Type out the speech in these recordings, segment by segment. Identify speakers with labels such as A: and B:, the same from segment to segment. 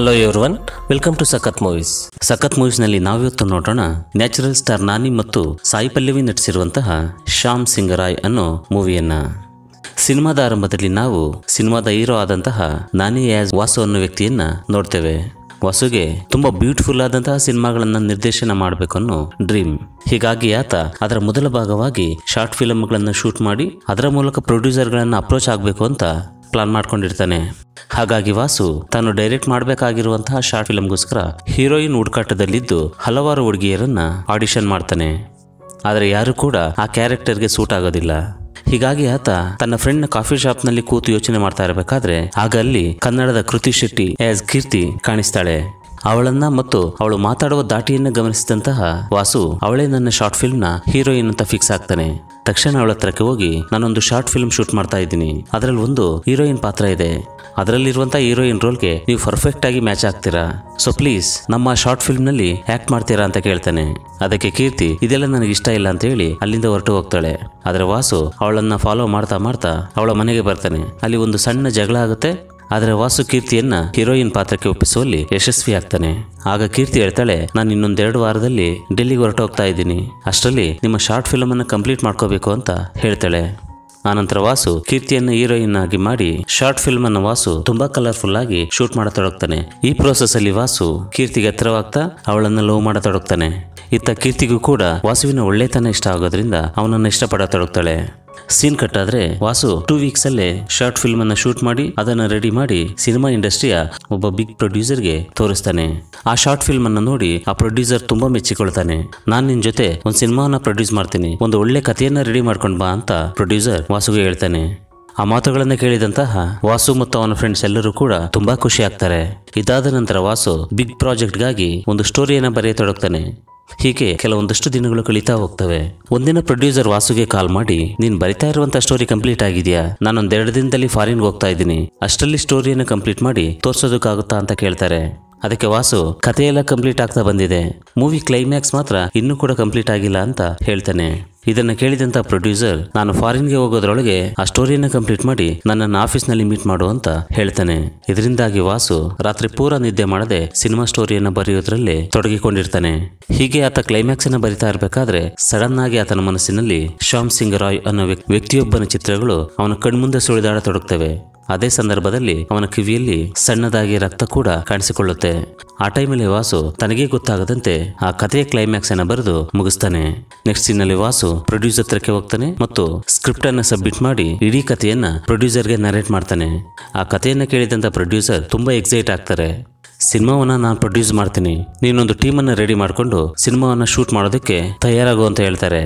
A: hello everyone welcome to Sakath movies Sakath ಮೂವೀಸ್ನಲ್ಲಿ ನಾವಿವತ್ತು ನೋಡೋಣ ನ್ಯಾಚುರಲ್ ಸ್ಟಾರ್ ನಾನಿ ಮತ್ತು ಸಾಯಿ ಪಲ್ಲವಿ ನಟಿಸಿರುವಂತಹ ಶ್ಯಾಮ್ ಸಿಂಗ್ ರಾಯ್ ಅನ್ನೋ ಮೂವಿಯನ್ನ ಸಿನಿಮಾದ ಆರಂಭದಲ್ಲಿ ನಾವು ಸಿನಿಮಾದ ಹೀರೋ ಆದಂತಹ ನಾನಿ ಯಾಸ್ ವಾಸು ಅನ್ನೋ ವ್ಯಕ್ತಿಯನ್ನ ನೋಡ್ತೇವೆ ವಾಸುಗೆ ತುಂಬಾ ಬ್ಯೂಟಿಫುಲ್ ಆದಂತಹ ಸಿನಿಮಾಗಳನ್ನ ನಿರ್ದೇಶನ ಮಾಡಬೇಕು ಅನ್ನೋ ಡ್ರೀಮ್ ಹೀಗಾಗಿ ಆತ ಅದರ ಮೊದಲ ಭಾಗವಾಗಿ ಶಾರ್ಟ್ ಫಿಲಮ್ಗಳನ್ನು ಶೂಟ್ ಮಾಡಿ ಅದರ ಮೂಲಕ ಪ್ರೊಡ್ಯೂಸರ್ಗಳನ್ನು ಅಪ್ರೋಚ್ ಆಗಬೇಕು ಅಂತ ಪ್ಲಾನ್ ಮಾಡ್ಕೊಂಡಿರ್ತಾನೆ ಹಾಗಾಗಿ ವಾಸು ತಾನು ಡೈರೆಕ್ಟ್ ಮಾಡಬೇಕಾಗಿರುವಂತಹ ಶಾರ್ಟ್ ಫಿಲಮ್ಗೋಸ್ಕರ ಹೀರೋಯಿನ್ ಹುಡುಕಾಟದಲ್ಲಿದ್ದು ಹಲವಾರು ಹುಡುಗಿಯರನ್ನ ಆಡಿಷನ್ ಮಾಡ್ತಾನೆ ಆದರೆ ಯಾರು ಕೂಡ ಆ ಕ್ಯಾರೆಕ್ಟರ್ಗೆ ಸೂಟ್ ಆಗೋದಿಲ್ಲ ಹೀಗಾಗಿ ಆತ ತನ್ನ ಫ್ರೆಂಡ್ನ ಕಾಫಿ ಶಾಪ್ನಲ್ಲಿ ಕೂತು ಯೋಚನೆ ಮಾಡ್ತಾ ಇರಬೇಕಾದ್ರೆ ಆಗ ಅಲ್ಲಿ ಕನ್ನಡದ ಕೃತಿ ಶೆಟ್ಟಿ ಆಸ್ ಕೀರ್ತಿ ಕಾಣಿಸ್ತಾಳೆ ಅವಳನ್ನ ಮತ್ತು ಅವಳು ಮಾತಾಡುವ ದಾಟಿಯನ್ನು ಗಮನಿಸಿದಂತಹ ವಾಸು ಅವಳೇ ನನ್ನ ಶಾರ್ಟ್ ಫಿಲ್ಮ್ನ ಹೀರೋಯಿನ್ ಅಂತ ಫಿಕ್ಸ್ ಆಗ್ತಾನೆ ತಕ್ಷಣ ಅವಳ ಹತ್ರಕ್ಕೆ ಹೋಗಿ ನಾನೊಂದು ಶಾರ್ಟ್ ಫಿಲ್ಮ್ ಶೂಟ್ ಮಾಡ್ತಾ ಇದ್ದೀನಿ ಅದರಲ್ಲಿ ಒಂದು ಹೀರೋಯಿನ್ ಪಾತ್ರ ಇದೆ ಅದರಲ್ಲಿರುವಂತಹ ಹೀರೋಯಿನ್ ರೋಲ್ಗೆ ನೀವು ಪರ್ಫೆಕ್ಟ್ ಆಗಿ ಮ್ಯಾಚ್ ಆಗ್ತೀರಾ ಸೊ ಪ್ಲೀಸ್ ನಮ್ಮ ಶಾರ್ಟ್ ಫಿಲ್ಮ್ನಲ್ಲಿ ಆ್ಯಕ್ಟ್ ಆಕ್ಟ್ ಮಾಡ್ತೀರಾ ಅಂತ ಕೇಳ್ತಾನೆ ಅದಕ್ಕೆ ಕೀರ್ತಿ ಇದೆಲ್ಲ ನನಗೆ ಇಷ್ಟ ಇಲ್ಲ ಅಂತ ಹೇಳಿ ಅಲ್ಲಿಂದ ಹೊರಟು ಹೋಗ್ತಾಳೆ ಆದರೆ ವಾಸು ಅವಳನ್ನ ಫಾಲೋ ಮಾಡ್ತಾ ಮಾಡ್ತಾ ಅವಳ ಮನೆಗೆ ಬರ್ತಾನೆ ಅಲ್ಲಿ ಒಂದು ಸಣ್ಣ ಜಗಳ ಆಗುತ್ತೆ ಆದರೆ ವಾಸು ಕೀರ್ತಿಯನ್ನ ಹೀರೋಯಿನ್ ಪಾತ್ರಕ್ಕೆ ಒಪ್ಪಿಸುವಲ್ಲಿ ಯಶಸ್ವಿಯಾಗ್ತಾನೆ ಆಗ ಕೀರ್ತಿ ಹೇಳ್ತಾಳೆ ನಾನು ಇನ್ನೊಂದೆರಡು ವಾರದಲ್ಲಿ ಡೆಲ್ಲಿಗೆ ಹೊರಟೋಗ್ತಾ ಇದ್ದೀನಿ ಅಷ್ಟರಲ್ಲಿ ನಿಮ್ಮ ಶಾರ್ಟ್ ಫಿಲಮ್ ಅನ್ನು ಕಂಪ್ಲೀಟ್ ಮಾಡ್ಕೋಬೇಕು ಅಂತ ಹೇಳ್ತಾಳೆ ಆನಂತರ ವಾಸು ಕೀರ್ತಿಯನ್ನು ಹೀರೋಯಿನ್ ಆಗಿ ಮಾಡಿ ಶಾರ್ಟ್ ಫಿಲ್ಮ್ ಅನ್ನು ವಾಸು ತುಂಬಾ ಕಲರ್ಫುಲ್ ಆಗಿ ಶೂಟ್ ಮಾಡತೊಡಗ್ತಾನೆ ಈ ಪ್ರೋಸೆಸ್ ಅಲ್ಲಿ ವಾಸು ಕೀರ್ತಿಗೆ ಹತ್ತಿರವಾಗ್ತಾ ಅವಳನ್ನು ಲವ್ ಮಾಡತೊಡಗ್ತಾನೆ ಇತ್ತ ಕೀರ್ತಿಗೂ ಕೂಡ ವಾಸುವಿನ ಒಳ್ಳೆತನ ಇಷ್ಟ ಆಗೋದ್ರಿಂದ ಅವನನ್ನು ಇಷ್ಟಪಡತೊಡಗ್ತಾಳೆ ಸೀನ್ ಕಟ್ ಆದ್ರೆ ವಾಸು ಟೂ ವೀಕ್ಸ್ ಅಲ್ಲೇ ಶಾರ್ಟ್ ಫಿಲ್ಮ್ ಅನ್ನ ಶೂಟ್ ಮಾಡಿ ಅದನ್ನ ರೆಡಿ ಮಾಡಿ ಸಿನಿಮಾ ಇಂಡಸ್ಟ್ರಿಯ ಒಬ್ಬ ಬಿಗ್ ಪ್ರೊಡ್ಯೂಸರ್ ಗೆ ತೋರಿಸ್ತಾನೆ ಆ ಶಾರ್ಟ್ ಫಿಲ್ಮ್ ಅನ್ನ ನೋಡಿ ಆ ಪ್ರೊಡ್ಯೂಸರ್ ತುಂಬಾ ಮೆಚ್ಚಿಕೊಳ್ತಾನೆ ನಾನು ನಿನ್ ಜೊತೆ ಒಂದ್ ಸಿನಿಮಾನ ಪ್ರೊಡ್ಯೂಸ್ ಮಾಡ್ತೀನಿ ಒಂದು ಒಳ್ಳೆ ಕಥೆಯನ್ನ ರೆಡಿ ಮಾಡ್ಕೊಂಡ್ ಬಾ ಅಂತ ಪ್ರೊಡ್ಯೂಸರ್ ವಾಸುಗೆ ಹೇಳ್ತಾನೆ ಆ ಮಾತುಗಳನ್ನು ಕೇಳಿದಂತಹ ವಾಸು ಮತ್ತು ಅವನ ಫ್ರೆಂಡ್ಸ್ ಎಲ್ಲರೂ ಕೂಡ ತುಂಬಾ ಖುಷಿ ಆಗ್ತಾರೆ ಇದಾದ ನಂತರ ವಾಸು ಬಿಗ್ ಪ್ರಾಜೆಕ್ಟ್ಗಾಗಿ ಒಂದು ಸ್ಟೋರಿಯನ್ನ ಬರೆಯತೊಡಗ್ತಾನೆ ಹೀಗೆ ಕೆಲವೊಂದಷ್ಟು ದಿನಗಳು ಕಳೀತಾ ಹೋಗ್ತವೆ ಒಂದಿನ ಪ್ರೊಡ್ಯೂಸರ್ ವಾಸುಗೆ ಕಾಲ್ ಮಾಡಿ ನೀನ್ ಬರಿತಾ ಇರುವಂತ ಸ್ಟೋರಿ ಕಂಪ್ಲೀಟ್ ಆಗಿದೆಯಾ ನಾನೊಂದೆರಡು ದಿನದಲ್ಲಿ ಫಾರಿನ್ ಹೋಗ್ತಾ ಇದ್ದೀನಿ ಅಷ್ಟರಲ್ಲಿ ಸ್ಟೋರಿಯನ್ನು ಕಂಪ್ಲೀಟ್ ಮಾಡಿ ತೋರ್ಸೋದಕ್ಕಾಗುತ್ತಾ ಅಂತ ಕೇಳ್ತಾರೆ ಅದಕ್ಕೆ ವಾಸು ಕಥೆಯೆಲ್ಲ ಕಂಪ್ಲೀಟ್ ಆಗ್ತಾ ಬಂದಿದೆ ಮೂವಿ ಕ್ಲೈಮ್ಯಾಕ್ಸ್ ಮಾತ್ರ ಇನ್ನೂ ಕೂಡ ಕಂಪ್ಲೀಟ್ ಆಗಿಲ್ಲ ಅಂತ ಹೇಳ್ತಾನೆ ಇದನ್ನ ಕೇಳಿದಂತ ಪ್ರೊಡ್ಯೂಸರ್ ನಾನು ಫಾರಿನ್ಗೆ ಹೋಗೋದ್ರೊಳಗೆ ಆ ಸ್ಟೋರಿಯನ್ನ ಕಂಪ್ಲೀಟ್ ಮಾಡಿ ನನ್ನನ್ನು ಆಫೀಸ್ನಲ್ಲಿ ಮೀಟ್ ಮಾಡು ಅಂತ ಹೇಳ್ತಾನೆ ಇದರಿಂದಾಗಿ ವಾಸು ರಾತ್ರಿ ಪೂರ ನಿದ್ದೆ ಮಾಡದೆ ಸಿನಿಮಾ ಸ್ಟೋರಿಯನ್ನ ಬರೆಯೋದ್ರಲ್ಲಿ ತೊಡಗಿಕೊಂಡಿರ್ತಾನೆ ಹೀಗೆ ಆತ ಕ್ಲೈಮ್ಯಾಕ್ಸ್ ಅನ್ನ ಬರಿತಾ ಇರಬೇಕಾದ್ರೆ ಸಡನ್ ಆಗಿ ಆತನ ಮನಸ್ಸಿನಲ್ಲಿ ಶ್ಯಾಮ್ ಸಿಂಗ್ ರಾಯ್ ಅನ್ನೋ ವ್ಯಕ್ತಿಯೊಬ್ಬನ ಚಿತ್ರಗಳು ಅವನ ಕಣ್ಮುಂದೆ ಸುಳಿದಾಡತೊಡಗ್ತವೆ ಅದೇ ಸಂದರ್ಭದಲ್ಲಿ ಅವನ ಕಿವಿಯಲ್ಲಿ ಸಣ್ಣದಾಗಿ ರಕ್ತ ಕೂಡ ಕಾಣಿಸಿಕೊಳ್ಳುತ್ತೆ ಆ ಟೈಮಲ್ಲಿ ವಾಸು ತನಗೇ ಗೊತ್ತಾಗದಂತೆ ಆ ಕಥೆಯ ಕ್ಲೈಮ್ಯಾಕ್ಸ್ ಅನ್ನು ಬರೆದು ಮುಗಿಸ್ತಾನೆ ನೆಕ್ಸ್ಟ್ ಸೀನಲ್ಲಿ ವಾಸು ಪ್ರೊಡ್ಯೂಸರ್ ಹತ್ರಕ್ಕೆ ಹೋಗ್ತಾನೆ ಮತ್ತು ಸ್ಕ್ರಿಪ್ಟ್ ಅನ್ನ ಸಬ್ಮಿಟ್ ಮಾಡಿ ಇಡೀ ಕಥೆಯನ್ನ ಪ್ರೊಡ್ಯೂಸರ್ಗೆ ನರೇಟ್ ಮಾಡ್ತಾನೆ ಆ ಕಥೆಯನ್ನ ಕೇಳಿದಂತ ಪ್ರೊಡ್ಯೂಸರ್ ತುಂಬಾ ಎಕ್ಸೈಟ್ ಆಗ್ತಾರೆ ಸಿನಿಮಾವನ್ನ ನಾನು ಪ್ರೊಡ್ಯೂಸ್ ಮಾಡ್ತೀನಿ ನೀನೊಂದು ಟೀಮನ್ನು ರೆಡಿ ಮಾಡಿಕೊಂಡು ಸಿನಿಮಾವನ್ನ ಶೂಟ್ ಮಾಡೋದಕ್ಕೆ ತಯಾರಾಗು ಅಂತ ಹೇಳ್ತಾರೆ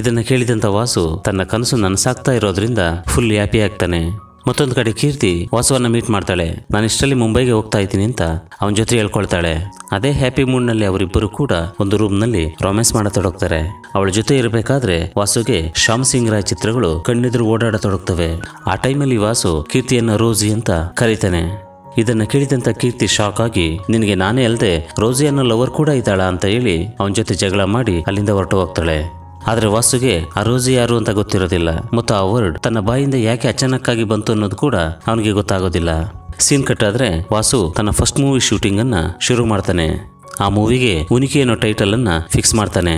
A: ಇದನ್ನು ಕೇಳಿದಂಥ ವಾಸು ತನ್ನ ಕನಸು ನನಸಾಗ್ತಾ ಇರೋದ್ರಿಂದ ಫುಲ್ ಹ್ಯಾಪಿ ಆಗ್ತಾನೆ ಮತ್ತೊಂದು ಕಡೆ ಕೀರ್ತಿ ವಾಸವನ್ನ ಮೀಟ್ ಮಾಡ್ತಾಳೆ ನಾನು ಇಷ್ಟರಲ್ಲಿ ಮುಂಬೈಗೆ ಹೋಗ್ತಾ ಇದ್ದೀನಿ ಅಂತ ಅವನ ಜೊತೆ ಹೇಳ್ಕೊಳ್ತಾಳೆ ಅದೇ ಹ್ಯಾಪಿ ಮೂಡ್ ನಲ್ಲಿ ಅವರಿಬ್ಬರು ಕೂಡ ಒಂದು ರೂಮ್ ನಲ್ಲಿ ರೊಮ್ಯಾನ್ಸ್ ಮಾಡತೊಡಗ್ತಾರೆ ಅವಳ ಜೊತೆ ಇರಬೇಕಾದ್ರೆ ವಾಸುಗೆ ಶ್ಯಾಮ್ ಸಿಂಗ್ ರಾಯ್ ಚಿತ್ರಗಳು ಕಣ್ಣೆದುರು ಓಡಾಡತೊಡಗ್ತವೆ ಆ ಟೈಮಲ್ಲಿ ವಾಸು ಕೀರ್ತಿಯನ್ನ ರೋಜಿ ಅಂತ ಕರೀತಾನೆ ಇದನ್ನ ಕೇಳಿದಂತ ಕೀರ್ತಿ ಶಾಕ್ ಆಗಿ ನಿನಗೆ ನಾನೇ ಅಲ್ಲದೆ ರೋಜಿ ಲವರ್ ಕೂಡ ಇದ್ದಾಳ ಅಂತ ಹೇಳಿ ಅವನ ಜೊತೆ ಜಗಳ ಮಾಡಿ ಅಲ್ಲಿಂದ ಹೊರಟು ಹೋಗ್ತಾಳೆ ಆದರೆ ವಾಸುಗೆ ಆ ರೋಜು ಯಾರು ಅಂತ ಗೊತ್ತಿರೋದಿಲ್ಲ ಮತ್ತು ಆ ವರ್ಡ್ ತನ್ನ ಬಾಯಿಂದ ಯಾಕೆ ಅಚಾನಕ್ಕಾಗಿ ಬಂತು ಅನ್ನೋದು ಕೂಡ ಅವನಿಗೆ ಗೊತ್ತಾಗೋದಿಲ್ಲ ಸೀನ್ ಕಟ್ ಆದ್ರೆ ವಾಸು ತನ್ನ ಫಸ್ಟ್ ಮೂವಿ ಶೂಟಿಂಗ್ ಅನ್ನ ಶುರು ಮಾಡ್ತಾನೆ ಆ ಮೂವಿಗೆ ಉನಿಕೆ ಅನ್ನೋ ಟೈಟಲ್ ಅನ್ನ ಫಿಕ್ಸ್ ಮಾಡ್ತಾನೆ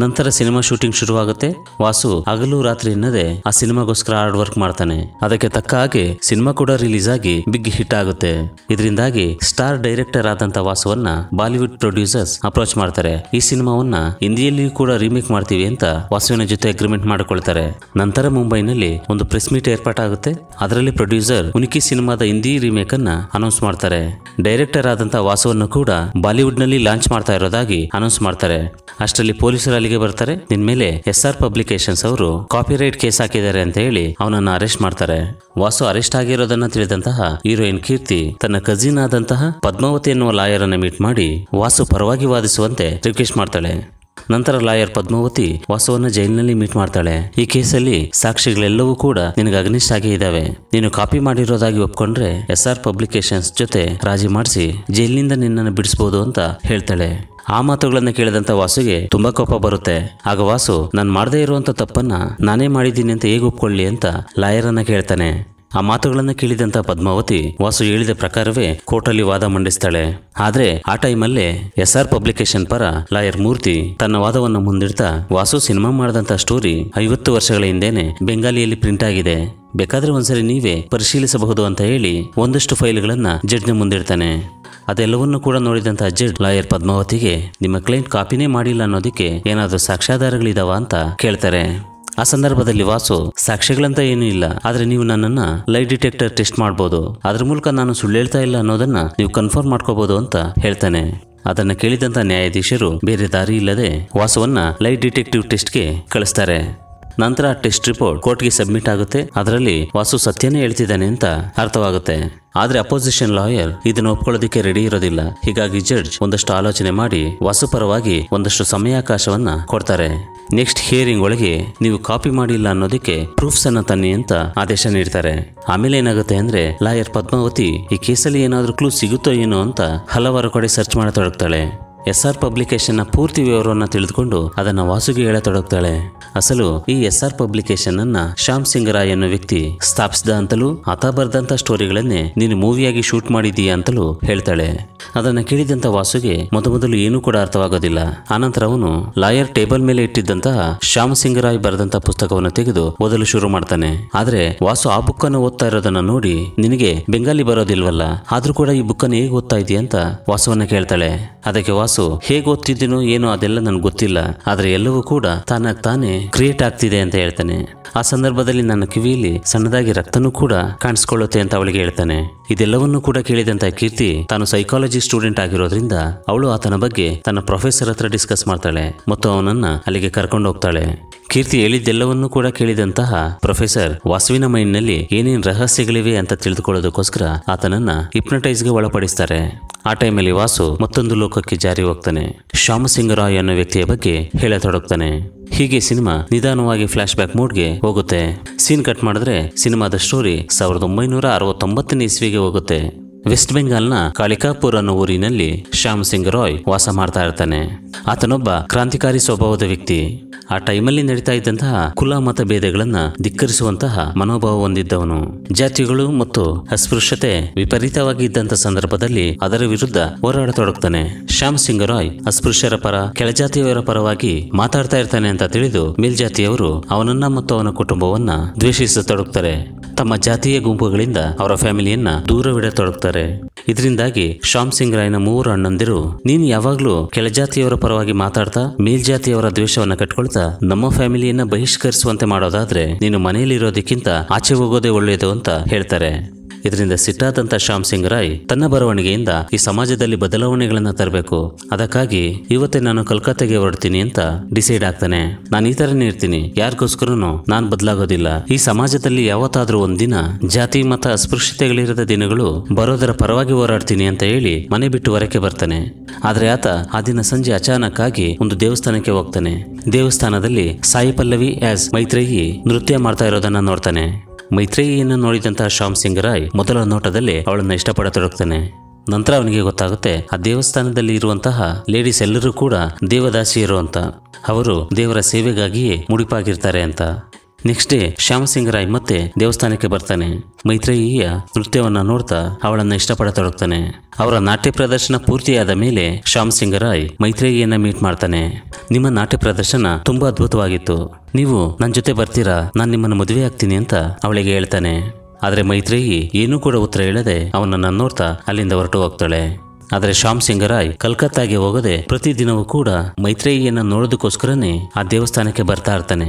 A: ನಂತರ ಸಿನಿಮಾ ಶೂಟಿಂಗ್ ಶುರುವಾಗುತ್ತೆ ವಾಸು ಹಗಲು ರಾತ್ರಿ ಎನ್ನದೆ ಆ ಸಿನಿಮಾಗೋಸ್ಕರ ಹಾರ್ಡ್ ವರ್ಕ್ ಮಾಡ್ತಾನೆ ಅದಕ್ಕೆ ತಕ್ಕ ಹಾಗೆ ಸಿನಿಮಾ ಕೂಡ ರಿಲೀಸ್ ಆಗಿ ಬಿಗ್ ಹಿಟ್ ಆಗುತ್ತೆ ಇದರಿಂದಾಗಿ ಸ್ಟಾರ್ ಡೈರೆಕ್ಟರ್ ಆದಂತ ವಾಸುವನ್ನ ಬಾಲಿವುಡ್ ಪ್ರೊಡ್ಯೂಸರ್ಸ್ ಅಪ್ರೋಚ್ ಮಾಡ್ತಾರೆ ಈ ಸಿನಿಮಾವನ್ನ ಹಿಂದಿಯಲ್ಲಿಯೂ ಕೂಡ ರೀಮೇಕ್ ಮಾಡ್ತೀವಿ ಅಂತ ವಾಸುವಿನ ಜೊತೆ ಅಗ್ರಿಮೆಂಟ್ ಮಾಡಿಕೊಳ್ತಾರೆ ನಂತರ ಮುಂಬೈನಲ್ಲಿ ಒಂದು ಪ್ರೆಸ್ ಮೀಟ್ ಆಗುತ್ತೆ ಅದರಲ್ಲಿ ಪ್ರೊಡ್ಯೂಸರ್ ಉನಿಕಿ ಸಿನಿಮಾದ ಹಿಂದಿ ರಿಮೇಕ್ ಅನ್ನ ಅನೌನ್ಸ್ ಮಾಡ್ತಾರೆ ಡೈರೆಕ್ಟರ್ ಆದಂತ ವಾಸುವನ್ನು ಕೂಡ ಬಾಲಿವುಡ್ ನಲ್ಲಿ ಲಾಂಚ್ ಮಾಡ್ತಾ ಇರೋದಾಗಿ ಅನೌನ್ಸ್ ಮಾಡ್ತಾರೆ ಅಷ್ಟರಲ್ಲಿ ಪೊಲೀಸರ ಅಲ್ಲಿಗೆ ಬರ್ತಾರೆ ನಿನ್ ಮೇಲೆ ಎಸ್ ಆರ್ ಪಬ್ಲಿಕೇಶನ್ಸ್ ಅವರು ಕಾಪಿರೈಟ್ ಕೇಸ್ ಹಾಕಿದ್ದಾರೆ ಅಂತ ಹೇಳಿ ಅವನನ್ನ ಅರೆಸ್ಟ್ ಮಾಡ್ತಾರೆ ವಾಸು ಅರೆಸ್ಟ್ ಆಗಿರೋದನ್ನ ತಿಳಿದಂತಹ ಹೀರೋಯಿನ್ ಕೀರ್ತಿ ತನ್ನ ಕಜಿನ್ ಆದಂತಹ ಪದ್ಮಾವತಿ ಎನ್ನುವ ಲಾಯರ್ ಅನ್ನ ಮೀಟ್ ಮಾಡಿ ವಾಸು ಪರವಾಗಿ ವಾದಿಸುವಂತೆ ರಿಕ್ವೆಸ್ಟ್ ಮಾಡ್ತಾಳೆ ನಂತರ ಲಾಯರ್ ಪದ್ಮಾವತಿ ವಾಸುವನ್ನ ಜೈಲಿನಲ್ಲಿ ಮೀಟ್ ಮಾಡ್ತಾಳೆ ಈ ಕೇಸಲ್ಲಿ ಸಾಕ್ಷಿಗಳೆಲ್ಲವೂ ಕೂಡ ನಿನಗೆ ಅಗ್ನಿಸ್ಟ್ ಆಗಿ ಇದಾವೆ ನೀನು ಕಾಪಿ ಮಾಡಿರೋದಾಗಿ ಒಪ್ಕೊಂಡ್ರೆ ಎಸ್ ಆರ್ ಪಬ್ಲಿಕೇಶನ್ಸ್ ಜೊತೆ ರಾಜಿ ಮಾಡಿಸಿ ಜೈಲಿನಿಂದ ನಿನ್ನನ್ನು ಬಿಡಿಸಬಹುದು ಅಂತ ಹೇಳ್ತಾಳೆ ಆ ಮಾತುಗಳನ್ನು ಕೇಳಿದಂತ ವಾಸುಗೆ ತುಂಬಾ ಕೋಪ ಬರುತ್ತೆ ಆಗ ವಾಸು ನಾನು ಮಾಡದೇ ಇರುವಂತ ತಪ್ಪನ್ನ ನಾನೇ ಮಾಡಿದ್ದೀನಿ ಅಂತ ಹೇಗೆ ಒಪ್ಕೊಳ್ಳಿ ಅಂತ ಲಾಯರ್ ಕೇಳ್ತಾನೆ ಆ ಮಾತುಗಳನ್ನು ಕೇಳಿದಂತ ಪದ್ಮಾವತಿ ವಾಸು ಹೇಳಿದ ಪ್ರಕಾರವೇ ಕೋರ್ಟಲ್ಲಿ ವಾದ ಮಂಡಿಸ್ತಾಳೆ ಆದ್ರೆ ಆ ಟೈಮಲ್ಲೇ ಎಸ್ ಆರ್ ಪಬ್ಲಿಕೇಶನ್ ಪರ ಲಾಯರ್ ಮೂರ್ತಿ ತನ್ನ ವಾದವನ್ನು ಮುಂದಿಡ್ತಾ ವಾಸು ಸಿನಿಮಾ ಮಾಡಿದಂತ ಸ್ಟೋರಿ ಐವತ್ತು ವರ್ಷಗಳ ಹಿಂದೆನೆ ಬೆಂಗಾಲಿಯಲ್ಲಿ ಪ್ರಿಂಟ್ ಆಗಿದೆ ಬೇಕಾದರೆ ಒಂದ್ಸರಿ ನೀವೇ ಪರಿಶೀಲಿಸಬಹುದು ಅಂತ ಹೇಳಿ ಒಂದಷ್ಟು ಫೈಲ್ಗಳನ್ನು ಜಡ್ಜ್ನ ಮುಂದಿಡ್ತಾನೆ ಅದೆಲ್ಲವನ್ನು ಕೂಡ ನೋಡಿದಂತಹ ಜಡ್ ಲಾಯರ್ ಪದ್ಮಾವತಿಗೆ ನಿಮ್ಮ ಕ್ಲೈಂಟ್ ಕಾಪಿನೇ ಮಾಡಿಲ್ಲ ಅನ್ನೋದಕ್ಕೆ ಏನಾದರೂ ಸಾಕ್ಷ್ಯಾಧಾರಗಳಿದಾವ ಅಂತ ಕೇಳ್ತಾರೆ ಆ ಸಂದರ್ಭದಲ್ಲಿ ವಾಸು ಸಾಕ್ಷ್ಯಗಳಂತ ಏನೂ ಇಲ್ಲ ಆದರೆ ನೀವು ನನ್ನನ್ನ ಲೈ ಡಿಟೆಕ್ಟರ್ ಟೆಸ್ಟ್ ಮಾಡ್ಬೋದು ಅದ್ರ ಮೂಲಕ ನಾನು ಸುಳ್ಳು ಹೇಳ್ತಾ ಇಲ್ಲ ಅನ್ನೋದನ್ನ ನೀವು ಕನ್ಫರ್ಮ್ ಮಾಡ್ಕೋಬಹುದು ಅಂತ ಹೇಳ್ತಾನೆ ಅದನ್ನು ಕೇಳಿದಂಥ ನ್ಯಾಯಾಧೀಶರು ಬೇರೆ ದಾರಿ ಇಲ್ಲದೆ ವಾಸವನ್ನ ಲೈ ಡಿಟೆಕ್ಟಿವ್ ಟೆಸ್ಟ್ಗೆ ಕಳಿಸ್ತಾರೆ ನಂತರ ಟೆಸ್ಟ್ ರಿಪೋರ್ಟ್ ಕೋರ್ಟ್ಗೆ ಸಬ್ಮಿಟ್ ಆಗುತ್ತೆ ಅದರಲ್ಲಿ ವಾಸು ಸತ್ಯನೇ ಹೇಳ್ತಿದ್ದಾನೆ ಅಂತ ಅರ್ಥವಾಗುತ್ತೆ ಆದ್ರೆ ಅಪೋಸಿಷನ್ ಲಾಯರ್ ಇದನ್ನು ಒಪ್ಕೊಳ್ಳೋದಕ್ಕೆ ರೆಡಿ ಇರೋದಿಲ್ಲ ಹೀಗಾಗಿ ಜಡ್ಜ್ ಒಂದಷ್ಟು ಆಲೋಚನೆ ಮಾಡಿ ವಾಸು ಪರವಾಗಿ ಒಂದಷ್ಟು ಸಮಯಾಕಾಶವನ್ನ ಕೊಡ್ತಾರೆ ನೆಕ್ಸ್ಟ್ ಹಿಯರಿಂಗ್ ಒಳಗೆ ನೀವು ಕಾಪಿ ಮಾಡಿಲ್ಲ ಅನ್ನೋದಕ್ಕೆ ಪ್ರೂಫ್ಸ್ ಅನ್ನ ತನ್ನಿ ಅಂತ ಆದೇಶ ನೀಡ್ತಾರೆ ಆಮೇಲೆ ಏನಾಗುತ್ತೆ ಅಂದ್ರೆ ಲಾಯರ್ ಪದ್ಮಾವತಿ ಈ ಕೇಸಲ್ಲಿ ಏನಾದರೂ ಕ್ಲೂ ಸಿಗುತ್ತೋ ಏನೋ ಅಂತ ಹಲವಾರು ಕಡೆ ಸರ್ಚ್ ಮಾಡತೊಡಗ್ತಾಳೆ ಎಸ್ ಆರ್ ಪಬ್ಲಿಕೇಶನ್ನ ಪೂರ್ತಿ ವಿವರವನ್ನು ತಿಳಿದುಕೊಂಡು ಅದನ್ನು ವಾಸುಗೆ ಹೇಳತೊಡಗ್ತಾಳೆ ಅಸಲು ಈ ಎಸ್ ಆರ್ ಪಬ್ಲಿಕೇಶನ್ ಅನ್ನ ಶ್ಯಾಮ್ ಸಿಂಗ್ ರಾಯ್ ಅನ್ನೋ ವ್ಯಕ್ತಿ ಸ್ಥಾಪಿಸಿದ ಅಂತಲೂ ಆತ ಬರ್ದಂತ ಸ್ಟೋರಿಗಳನ್ನೇ ನೀನು ಮೂವಿಯಾಗಿ ಶೂಟ್ ಮಾಡಿದೀಯಾ ಅಂತಲೂ ಹೇಳ್ತಾಳೆ ಅದನ್ನ ಕೇಳಿದಂತ ವಾಸುಗೆ ಮೊದಲು ಏನೂ ಕೂಡ ಅರ್ಥವಾಗೋದಿಲ್ಲ ಆನಂತರ ಅವನು ಲಾಯರ್ ಟೇಬಲ್ ಮೇಲೆ ಇಟ್ಟಿದ್ದಂತಹ ಶ್ಯಾಮ್ ಸಿಂಗ್ ರಾಯ್ ಬರೆದಂತಹ ಪುಸ್ತಕವನ್ನು ತೆಗೆದು ಓದಲು ಶುರು ಮಾಡ್ತಾನೆ ಆದ್ರೆ ವಾಸು ಆ ಬುಕ್ ಅನ್ನು ಓದ್ತಾ ಇರೋದನ್ನ ನೋಡಿ ನಿನಗೆ ಬೆಂಗಾಲಿ ಬರೋದಿಲ್ವಲ್ಲ ಆದ್ರೂ ಕೂಡ ಈ ಬುಕ್ ಅನ್ನು ಹೇಗೆ ಓದ್ತಾ ಇದೀಯ ಅಂತ ವಾಸುವನ್ನ ಕೇಳ್ತಾಳೆ ಅದಕ್ಕೆ ವಾಸು ಹೇಗೆ ಓದ್ತಿದ್ದೀನೋ ಏನೋ ಅದೆಲ್ಲ ನನ್ಗೆ ಗೊತ್ತಿಲ್ಲ ಆದ್ರೆ ಎಲ್ಲವೂ ಕೂಡ ತಾನ ತಾನೆ ಕ್ರಿಯೇಟ್ ಆಗ್ತಿದೆ ಅಂತ ಹೇಳ್ತಾನೆ ಆ ಸಂದರ್ಭದಲ್ಲಿ ನನ್ನ ಕಿವಿಯಲ್ಲಿ ಸಣ್ಣದಾಗಿ ರಕ್ತನೂ ಕೂಡ ಕಾಣಿಸ್ಕೊಳ್ಳುತ್ತೆ ಅಂತ ಅವಳಿಗೆ ಹೇಳ್ತಾನೆ ಇದೆಲ್ಲವನ್ನೂ ಕೂಡ ಕೇಳಿದಂತ ಕೀರ್ತಿ ತಾನು ಸೈಕಾಲಜಿ ಸ್ಟೂಡೆಂಟ್ ಆಗಿರೋದ್ರಿಂದ ಅವಳು ಆತನ ಬಗ್ಗೆ ತನ್ನ ಪ್ರೊಫೆಸರ್ ಹತ್ರ ಡಿಸ್ಕಸ್ ಮಾಡ್ತಾಳೆ ಮತ್ತು ಅವನನ್ನ ಅಲ್ಲಿಗೆ ಕರ್ಕೊಂಡು ಹೋಗ್ತಾಳೆ ಕೀರ್ತಿ ಹೇಳಿದ್ದೆಲ್ಲವನ್ನೂ ಕೂಡ ಕೇಳಿದಂತಹ ಪ್ರೊಫೆಸರ್ ವಾಸುವಿನ ಮೈಂಡ್ನಲ್ಲಿ ಏನೇನು ರಹಸ್ಯಗಳಿವೆ ಅಂತ ತಿಳಿದುಕೊಳ್ಳೋದಕ್ಕೋಸ್ಕರ ಆತನನ್ನ ಹಿಪ್ನಟೈಸ್ಗೆ ಒಳಪಡಿಸ್ತಾರೆ ಆ ಟೈಮಲ್ಲಿ ವಾಸು ಮತ್ತೊಂದು ಲೋಕಕ್ಕೆ ಜಾರಿ ಹೋಗ್ತಾನೆ ಶ್ಯಾಮಸಿಂಗ ರಾಯ್ ಅನ್ನೋ ವ್ಯಕ್ತಿಯ ಬಗ್ಗೆ ಹೇಳತೊಡಗ್ತಾನೆ ಹೀಗೆ ಸಿನಿಮಾ ನಿಧಾನವಾಗಿ ಫ್ಲಾಶ್ ಬ್ಯಾಕ್ ಮೂಡ್ಗೆ ಹೋಗುತ್ತೆ ಸೀನ್ ಕಟ್ ಮಾಡಿದ್ರೆ ಸಿನಿಮಾದ ಸ್ಟೋರಿ ಸಾವಿರದ ಒಂಬೈನೂರ ಅರವತ್ತೊಂಬತ್ತನೇ ಇಸ್ವಿಗೆ ಹೋಗುತ್ತೆ ವೆಸ್ಟ್ ಬೆಂಗಾಲ್ನ ಕಾಳಿಕಾಪುರ್ ಅನ್ನೋ ಊರಿನಲ್ಲಿ ಶ್ಯಾಮ್ ಸಿಂಗ್ ರಾಯ್ ವಾಸ ಮಾಡ್ತಾ ಇರ್ತಾನೆ ಆತನೊಬ್ಬ ಕ್ರಾಂತಿಕಾರಿ ಸ್ವಭಾವದ ವ್ಯಕ್ತಿ ಆ ಟೈಮಲ್ಲಿ ನಡೀತಾ ಇದ್ದಂತಹ ಕುಲ ಭೇದಗಳನ್ನ ಧಿಕ್ಕರಿಸುವಂತಹ ಮನೋಭಾವ ಹೊಂದಿದ್ದವನು ಜಾತಿಗಳು ಮತ್ತು ಅಸ್ಪೃಶ್ಯತೆ ವಿಪರೀತವಾಗಿ ಇದ್ದಂತಹ ಸಂದರ್ಭದಲ್ಲಿ ಅದರ ವಿರುದ್ಧ ಹೋರಾಡತೊಡಗ್ತಾನೆ ಶ್ಯಾಮ್ ಸಿಂಗ್ ರಾಯ್ ಅಸ್ಪೃಶ್ಯರ ಪರ ಕೆಳಜಾತಿಯವರ ಪರವಾಗಿ ಮಾತಾಡ್ತಾ ಇರ್ತಾನೆ ಅಂತ ತಿಳಿದು ಮೇಲ್ಜಾತಿಯವರು ಅವನನ್ನ ಮತ್ತು ಅವನ ಕುಟುಂಬವನ್ನ ದ್ವೇಷಿಸತೊಡಗ್ತಾರೆ ತಮ್ಮ ಜಾತಿಯ ಗುಂಪುಗಳಿಂದ ಅವರ ಫ್ಯಾಮಿಲಿಯನ್ನ ದೂರವಿಡತೊಡಗ್ತಾರೆ ಇದರಿಂದಾಗಿ ಶ್ಯಾಮ್ ಸಿಂಗ್ ರಾಯ್ನ ಮೂವರು ಅಣ್ಣಂದಿರು ನೀನು ಯಾವಾಗ್ಲೂ ಕೆಳಜಾತಿಯವರ ಪರವಾಗಿ ಮಾತಾಡ್ತಾ ಮೇಲ್ಜಾತಿಯವರ ದ್ವೇಷವನ್ನು ಕಟ್ಕೊಳ್ತಾ ನಮ್ಮ ಫ್ಯಾಮಿಲಿಯನ್ನ ಬಹಿಷ್ಕರಿಸುವಂತೆ ಮಾಡೋದಾದ್ರೆ ನೀನು ಮನೆಯಲ್ಲಿ ಇರೋದಕ್ಕಿಂತ ಆಚೆ ಹೋಗೋದೇ ಒಳ್ಳೆಯದು ಅಂತ ಹೇಳ್ತಾರೆ ಇದರಿಂದ ಸಿಟ್ಟಾದಂಥ ಶ್ಯಾಮ್ ಸಿಂಗ್ ರಾಯ್ ತನ್ನ ಬರವಣಿಗೆಯಿಂದ ಈ ಸಮಾಜದಲ್ಲಿ ಬದಲಾವಣೆಗಳನ್ನು ತರಬೇಕು ಅದಕ್ಕಾಗಿ ಇವತ್ತೇ ನಾನು ಕಲ್ಕತ್ತಾಗೆ ಹೊರಡ್ತೀನಿ ಅಂತ ಡಿಸೈಡ್ ಆಗ್ತಾನೆ ನಾನು ಈ ಥರನೇ ಇರ್ತೀನಿ ಯಾರಿಗೋಸ್ಕರನು ನಾನು ಬದಲಾಗೋದಿಲ್ಲ ಈ ಸಮಾಜದಲ್ಲಿ ಯಾವತ್ತಾದ್ರೂ ಒಂದಿನ ಜಾತಿ ಮತ ಅಸ್ಪೃಶ್ಯತೆಗಳಿರದ ದಿನಗಳು ಬರೋದರ ಪರವಾಗಿ ಹೋರಾಡ್ತೀನಿ ಅಂತ ಹೇಳಿ ಮನೆ ಬಿಟ್ಟು ಹೊರಕ್ಕೆ ಬರ್ತಾನೆ ಆದರೆ ಆತ ಆ ದಿನ ಸಂಜೆ ಅಚಾನಕ್ ಆಗಿ ಒಂದು ದೇವಸ್ಥಾನಕ್ಕೆ ಹೋಗ್ತಾನೆ ದೇವಸ್ಥಾನದಲ್ಲಿ ಸಾಯಿ ಪಲ್ಲವಿ ಆಸ್ ಮೈತ್ರೇಯಿ ನೃತ್ಯ ಮಾಡ್ತಾ ಇರೋದನ್ನ ನೋಡ್ತಾನೆ ಮೈತ್ರೇಯಿಯನ್ನು ನೋಡಿದಂತಹ ಶ್ಯಾಮ್ ಸಿಂಗ್ ರಾಯ್ ಮೊದಲ ನೋಟದಲ್ಲಿ ಅವಳನ್ನು ಇಷ್ಟಪಡತೊಡಗ್ತಾನೆ ನಂತರ ಅವನಿಗೆ ಗೊತ್ತಾಗುತ್ತೆ ಆ ದೇವಸ್ಥಾನದಲ್ಲಿ ಇರುವಂತಹ ಲೇಡೀಸ್ ಎಲ್ಲರೂ ಕೂಡ ದೇವದಾಸಿಯರು ಅಂತ ಅವರು ದೇವರ ಸೇವೆಗಾಗಿಯೇ ಮುಡಿಪಾಗಿರ್ತಾರೆ ಅಂತ ನೆಕ್ಸ್ಟ್ ಡೇ ಶ್ಯಾಮಸಿಂಗ್ ರಾಯ್ ಮತ್ತೆ ದೇವಸ್ಥಾನಕ್ಕೆ ಬರ್ತಾನೆ ಮೈತ್ರೇಯಿಯ ನೃತ್ಯವನ್ನು ನೋಡ್ತಾ ಅವಳನ್ನು ಇಷ್ಟಪಡತೊಡಗ್ತಾನೆ ಅವರ ನಾಟ್ಯ ಪ್ರದರ್ಶನ ಪೂರ್ತಿಯಾದ ಮೇಲೆ ಶ್ಯಾಮಸಿಂಗರಾಯ್ ರಾಯ್ ಮೈತ್ರೇಯಿಯನ್ನ ಮೀಟ್ ಮಾಡ್ತಾನೆ ನಿಮ್ಮ ನಾಟ್ಯ ಪ್ರದರ್ಶನ ತುಂಬಾ ಅದ್ಭುತವಾಗಿತ್ತು ನೀವು ನನ್ನ ಜೊತೆ ಬರ್ತೀರಾ ನಾನು ನಿಮ್ಮನ್ನು ಮದುವೆ ಆಗ್ತೀನಿ ಅಂತ ಅವಳಿಗೆ ಹೇಳ್ತಾನೆ ಆದರೆ ಮೈತ್ರೇಯಿ ಏನೂ ಕೂಡ ಉತ್ತರ ಹೇಳದೆ ಅವನನ್ನು ನೋಡ್ತಾ ಅಲ್ಲಿಂದ ಹೊರಟು ಹೋಗ್ತಾಳೆ ಆದರೆ ಶ್ಯಾಮ್ ಸಿಂಗರಾಯ್ ಕಲ್ಕತ್ತಾಗೆ ಹೋಗದೆ ಪ್ರತಿದಿನವೂ ಕೂಡ ಮೈತ್ರೇಯಿಯನ್ನ ನೋಡೋದಕ್ಕೋಸ್ಕರನೇ ಆ ದೇವಸ್ಥಾನಕ್ಕೆ ಬರ್ತಾ ಇರ್ತಾನೆ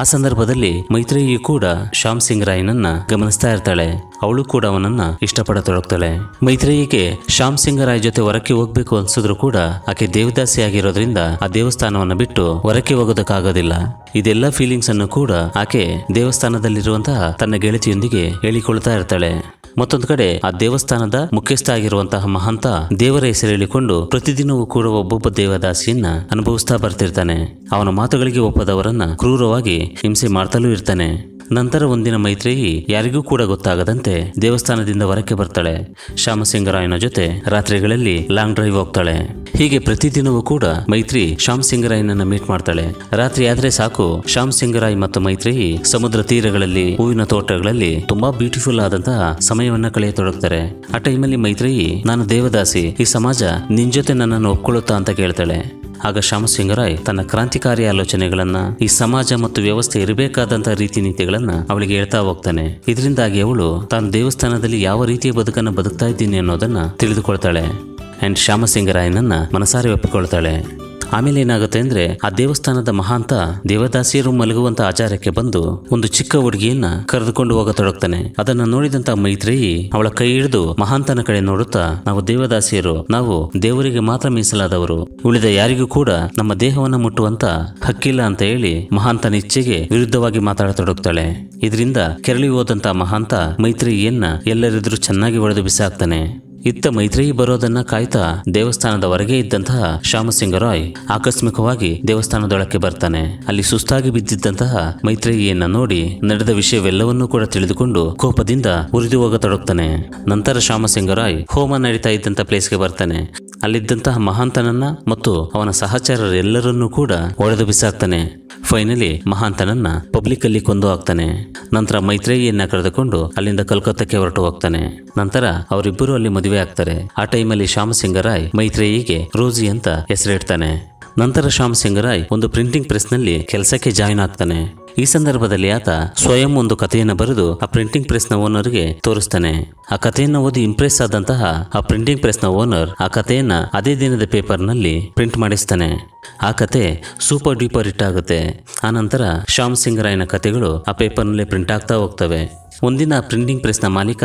A: ಆ ಸಂದರ್ಭದಲ್ಲಿ ಮೈತ್ರೇಯಿ ಕೂಡ ಶ್ಯಾಮ್ ಸಿಂಗ್ ರಾಯ್ನನ್ನ ಗಮನಿಸ್ತಾ ಇರ್ತಾಳೆ ಅವಳು ಕೂಡ ಅವನನ್ನ ಇಷ್ಟಪಡತೊಡಗ್ತಾಳೆ ಮೈತ್ರೇಯಿಗೆ ಶ್ಯಾಮ್ ಸಿಂಗ್ ರಾಯ್ ಜೊತೆ ಹೊರಕ್ಕೆ ಹೋಗ್ಬೇಕು ಅನ್ಸಿದ್ರು ಕೂಡ ಆಕೆ ದೇವದಾಸಿ ಆಗಿರೋದ್ರಿಂದ ಆ ದೇವಸ್ಥಾನವನ್ನು ಬಿಟ್ಟು ಹೊರಕ್ಕೆ ಹೋಗೋದಕ್ಕಾಗೋದಿಲ್ಲ ಇದೆಲ್ಲ ಫೀಲಿಂಗ್ಸ್ ಅನ್ನು ಕೂಡ ಆಕೆ ದೇವಸ್ಥಾನದಲ್ಲಿರುವಂತಹ ತನ್ನ ಗೆಳತಿಯೊಂದಿಗೆ ಹೇಳಿಕೊಳ್ತಾ ಇರ್ತಾಳೆ ಮತ್ತೊಂದು ಕಡೆ ಆ ದೇವಸ್ಥಾನದ ಮುಖ್ಯಸ್ಥ ಆಗಿರುವಂತಹ ಮಹಂತ ದೇವರ ಹೆಸರೇಳಿಕೊಂಡು ಪ್ರತಿದಿನವೂ ಕೂಡ ಒಬ್ಬೊಬ್ಬ ದೇವದಾಸಿಯನ್ನ ಅನುಭವಿಸ್ತಾ ಬರ್ತಿರ್ತಾನೆ ಅವನ ಮಾತುಗಳಿಗೆ ಒಪ್ಪದವರನ್ನ ಕ್ರೂರವಾಗಿ ಹಿಂಸೆ ಮಾಡ್ತಲೂ ಇರ್ತಾನೆ ನಂತರ ಒಂದಿನ ಮೈತ್ರೇಯಿ ಯಾರಿಗೂ ಕೂಡ ಗೊತ್ತಾಗದಂತೆ ದೇವಸ್ಥಾನದಿಂದ ಹೊರಕ್ಕೆ ಬರ್ತಾಳೆ ಶ್ಯಾಮಸಿಂಗರಾಯನ ಜೊತೆ ರಾತ್ರಿಗಳಲ್ಲಿ ಲಾಂಗ್ ಡ್ರೈವ್ ಹೋಗ್ತಾಳೆ ಹೀಗೆ ಪ್ರತಿದಿನವೂ ಕೂಡ ಮೈತ್ರಿ ಶ್ಯಾಮಸಿಂಗರಾಯನನ್ನ ಮೀಟ್ ಮಾಡ್ತಾಳೆ ರಾತ್ರಿ ಆದ್ರೆ ಸಾಕು ಶ್ಯಾಮಸಿಂಗರಾಯ್ ಮತ್ತು ಮೈತ್ರೇಯಿ ಸಮುದ್ರ ತೀರಗಳಲ್ಲಿ ಹೂವಿನ ತೋಟಗಳಲ್ಲಿ ತುಂಬಾ ಬ್ಯೂಟಿಫುಲ್ ಆದಂತಹ ಸಮಯವನ್ನ ಕಳೆಯತೊಡಗ್ತಾರೆ ಆ ಟೈಮಲ್ಲಿ ಮೈತ್ರೇಯಿ ನಾನು ದೇವದಾಸಿ ಈ ಸಮಾಜ ನಿನ್ ಜೊತೆ ನನ್ನನ್ನು ಒಪ್ಕೊಳ್ಳುತ್ತಾ ಅಂತ ಕೇಳ್ತಾಳೆ ಆಗ ಶ್ಯಾಮಸಿಂಗರಾಯ್ ತನ್ನ ಕ್ರಾಂತಿಕಾರಿ ಆಲೋಚನೆಗಳನ್ನ ಈ ಸಮಾಜ ಮತ್ತು ವ್ಯವಸ್ಥೆ ಇರಬೇಕಾದಂತಹ ರೀತಿ ನೀತಿಗಳನ್ನ ಅವಳಿಗೆ ಹೇಳ್ತಾ ಹೋಗ್ತಾನೆ ಇದರಿಂದಾಗಿ ಅವಳು ತಾನು ದೇವಸ್ಥಾನದಲ್ಲಿ ಯಾವ ರೀತಿಯ ಬದುಕನ್ನು ಬದುಕ್ತಾ ಇದ್ದೀನಿ ಅನ್ನೋದನ್ನ ತಿಳಿದುಕೊಳ್ತಾಳೆ ಅಂಡ್ ಶ್ಯಾಮಸಿಂಗರಾಯನನ್ನ ಮನಸಾರೆ ಒಪ್ಪಿಕೊಳ್ತಾಳೆ ಆಮೇಲೆ ಏನಾಗುತ್ತೆ ಅಂದ್ರೆ ಆ ದೇವಸ್ಥಾನದ ಮಹಾಂತ ದೇವದಾಸಿಯರು ಮಲಗುವಂತ ಆಚಾರಕ್ಕೆ ಬಂದು ಒಂದು ಚಿಕ್ಕ ಹುಡುಗಿಯನ್ನ ಕರೆದುಕೊಂಡು ಹೋಗತೊಡಗ್ತಾನೆ ಅದನ್ನ ನೋಡಿದಂತ ಮೈತ್ರೇಯಿ ಅವಳ ಕೈ ಹಿಡಿದು ಮಹಾಂತನ ಕಡೆ ನೋಡುತ್ತಾ ನಾವು ದೇವದಾಸಿಯರು ನಾವು ದೇವರಿಗೆ ಮಾತ್ರ ಮೀಸಲಾದವರು ಉಳಿದ ಯಾರಿಗೂ ಕೂಡ ನಮ್ಮ ದೇಹವನ್ನು ಮುಟ್ಟುವಂತ ಹಕ್ಕಿಲ್ಲ ಅಂತ ಹೇಳಿ ಮಹಾಂತನ ಇಚ್ಛೆಗೆ ವಿರುದ್ಧವಾಗಿ ಮಾತಾಡತೊಡಗ್ತಾಳೆ ಇದರಿಂದ ಕೆರಳಿ ಹೋದಂತ ಮಹಾಂತ ಮೈತ್ರಿಯನ್ನ ಎಲ್ಲರಿದ್ರೂ ಚೆನ್ನಾಗಿ ಒಡೆದು ಬಿಸಾಕ್ತಾನೆ ಇತ್ತ ಮೈತ್ರಿ ಬರೋದನ್ನ ಕಾಯ್ತಾ ದೇವಸ್ಥಾನದ ಹೊರಗೆ ಇದ್ದಂತಹ ಶ್ಯಾಮಸಿಂಗ ರಾಯ್ ಆಕಸ್ಮಿಕವಾಗಿ ದೇವಸ್ಥಾನದೊಳಕ್ಕೆ ಬರ್ತಾನೆ ಅಲ್ಲಿ ಸುಸ್ತಾಗಿ ಬಿದ್ದಿದ್ದಂತಹ ಮೈತ್ರೇಯಿಯನ್ನ ನೋಡಿ ನಡೆದ ವಿಷಯವೆಲ್ಲವನ್ನೂ ಕೂಡ ತಿಳಿದುಕೊಂಡು ಕೋಪದಿಂದ ಉರಿದು ಹೋಗತೊಡಗ್ತಾನೆ ನಂತರ ಶ್ಯಾಮಸಿಂಗ ರಾಯ್ ಹೋಮ ನಡೀತಾ ಇದ್ದಂತ ಪ್ಲೇಸ್ಗೆ ಬರ್ತಾನೆ ಅಲ್ಲಿದ್ದಂತಹ ಮಹಾಂತನನ್ನ ಮತ್ತು ಅವನ ಸಹಚರರೆಲ್ಲರನ್ನೂ ಕೂಡ ಒಡೆದು ಬಿಸಾಕ್ತಾನೆ ಫೈನಲಿ ಮಹಾಂತನನ್ನ ಪಬ್ಲಿಕ್ ಅಲ್ಲಿ ಕೊಂದು ಹಾಕ್ತಾನೆ ನಂತರ ಮೈತ್ರೇಯಿಯನ್ನ ಕರೆದುಕೊಂಡು ಅಲ್ಲಿಂದ ಕಲ್ಕತ್ತಾಕ್ಕೆ ಹೊರಟು ಹೋಗ್ತಾನೆ ನಂತರ ಅವರಿಬ್ಬರು ಅಲ್ಲಿ ಮದುವೆ ಆಗ್ತಾರೆ ಆ ಟೈಮಲ್ಲಿ ಶ್ಯಾಮಸಿಂಗರಾಯ್ ಮೈತ್ರೇಯಿಗೆ ರೋಜಿ ಅಂತ ಹೆಸರಿಡ್ತಾನೆ ನಂತರ ಶ್ಯಾಮ್ ಸಿಂಗ್ ರಾಯ್ ಒಂದು ಪ್ರಿಂಟಿಂಗ್ ಪ್ರೆಸ್ ನಲ್ಲಿ ಕೆಲಸಕ್ಕೆ ಜಾಯಿನ್ ಆಗ್ತಾನೆ ಈ ಸಂದರ್ಭದಲ್ಲಿ ಆತ ಸ್ವಯಂ ಒಂದು ಕಥೆಯನ್ನು ಬರೆದು ಆ ಪ್ರಿಂಟಿಂಗ್ ಪ್ರೆಸ್ನ ನ ಓನರ್ಗೆ ತೋರಿಸ್ತಾನೆ ಆ ಕಥೆಯನ್ನು ಓದಿ ಇಂಪ್ರೆಸ್ ಆದಂತಹ ಆ ಪ್ರಿಂಟಿಂಗ್ ಪ್ರೆಸ್ನ ನ ಓನರ್ ಆ ಕಥೆಯನ್ನ ಅದೇ ದಿನದ ಪೇಪರ್ ನಲ್ಲಿ ಪ್ರಿಂಟ್ ಮಾಡಿಸ್ತಾನೆ ಆ ಕತೆ ಸೂಪರ್ ಡ್ಯೂಪರ್ ಹಿಟ್ ಆಗುತ್ತೆ ಆ ನಂತರ ಶ್ಯಾಮ್ ಸಿಂಗ್ ರಾಯ್ನ ಕಥೆಗಳು ಆ ಪೇಪರ್ ನಲ್ಲಿ ಪ್ರಿಂಟ್ ಆಗ್ತಾ ಹೋಗ್ತವೆ ಒಂದಿನ ಪ್ರಿಂಟಿಂಗ್ ಪ್ರೆಸ್ ನ ಮಾಲೀಕ